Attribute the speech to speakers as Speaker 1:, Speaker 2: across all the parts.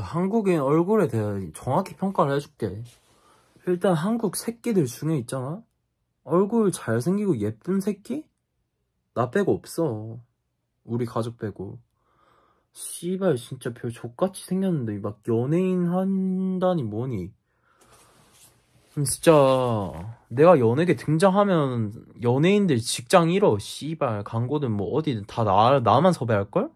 Speaker 1: 한국인 얼굴에 대해 정확히 평가를 해줄게 일단 한국 새끼들 중에 있잖아 얼굴 잘생기고 예쁜 새끼? 나 빼고 없어 우리 가족 빼고 씨발 진짜 별 족같이 생겼는데 막 연예인 한다니 뭐니 음, 진짜 내가 연예계 등장하면 연예인들 직장 잃어 씨발 광고든 뭐 어디든 다 나, 나만 섭외할걸?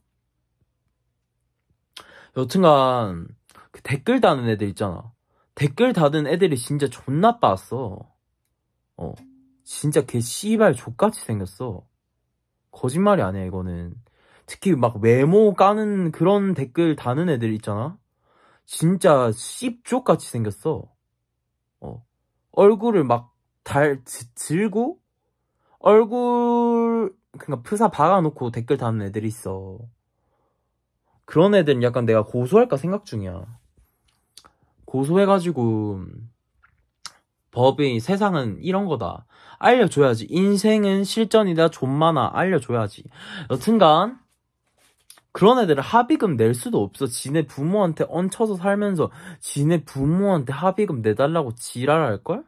Speaker 1: 여튼간 그 댓글 다는 애들 있잖아. 댓글 다는 애들이 진짜 존나 빠았어. 어. 진짜 걔 씨발 족같이 생겼어. 거짓말이 아니야, 이거는. 특히 막 외모 까는 그런 댓글 다는 애들 있잖아. 진짜 씹족같이 생겼어. 어. 얼굴을 막 달, 들고, 얼굴, 그니까 프사 박아놓고 댓글 다는 애들이 있어. 그런 애들은 약간 내가 고소할까 생각 중이야. 고소해가지고 법이 세상은 이런 거다. 알려줘야지. 인생은 실전이다. 존만아 알려줘야지. 여튼간 그런 애들은 합의금 낼 수도 없어. 지네 부모한테 얹혀서 살면서 지네 부모한테 합의금 내달라고 지랄할걸?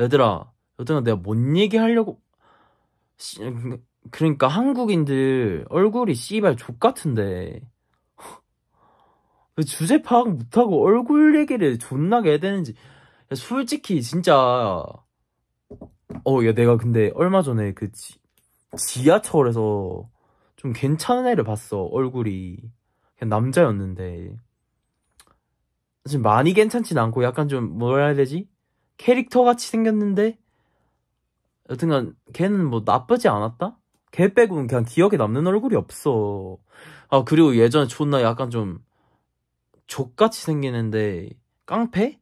Speaker 1: 얘들아, 여튼간 내가 뭔 얘기하려고 그러니까 한국인들 얼굴이 씨발 족 같은데 그 주제 파악 못하고 얼굴 얘기를 존나게 해야 되는지 야, 솔직히 진짜 어 야 내가 근데 얼마 전에 그 지, 지하철에서 좀 괜찮은 애를 봤어 얼굴이 그냥 남자였는데 지금 많이 괜찮진 않고 약간 좀 뭐라 해야 되지 캐릭터 같이 생겼는데 여튼간 걔는 뭐 나쁘지 않았다 걔 빼고는 그냥 기억에 남는 얼굴이 없어 아 그리고 예전에 존나 약간 좀 족같이 생기는데 깡패?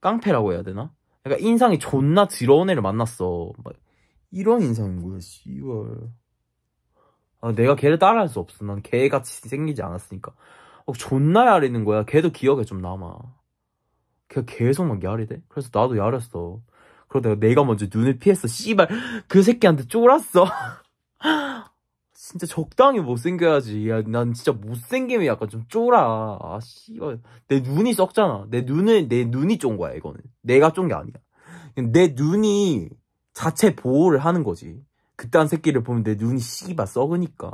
Speaker 1: 깡패라고 해야 되나? 그러 그러니까 인상이 존나 드러운 애를 만났어. 막 이런 인상인 거야, 씨발. 아, 내가 걔를 따라할 수 없어. 난 걔같이 생기지 않았으니까. 어, 존나 야리는 거야. 걔도 기억에 좀 남아. 걔가 계속 막 야리대? 그래서 나도 야렸어. 그러다가 내가 먼저 눈을 피했어. 씨발, 그 새끼한테 쫄았어. 진짜 적당히 못생겨야지. 야, 난 진짜 못생김이 약간 좀 쫄아. 아, 씨발. 내 눈이 썩잖아. 내 눈을, 내 눈이 쫀 거야, 이거는. 내가 쫀게 아니야. 내 눈이 자체 보호를 하는 거지. 그딴 새끼를 보면 내 눈이 씨발 썩으니까.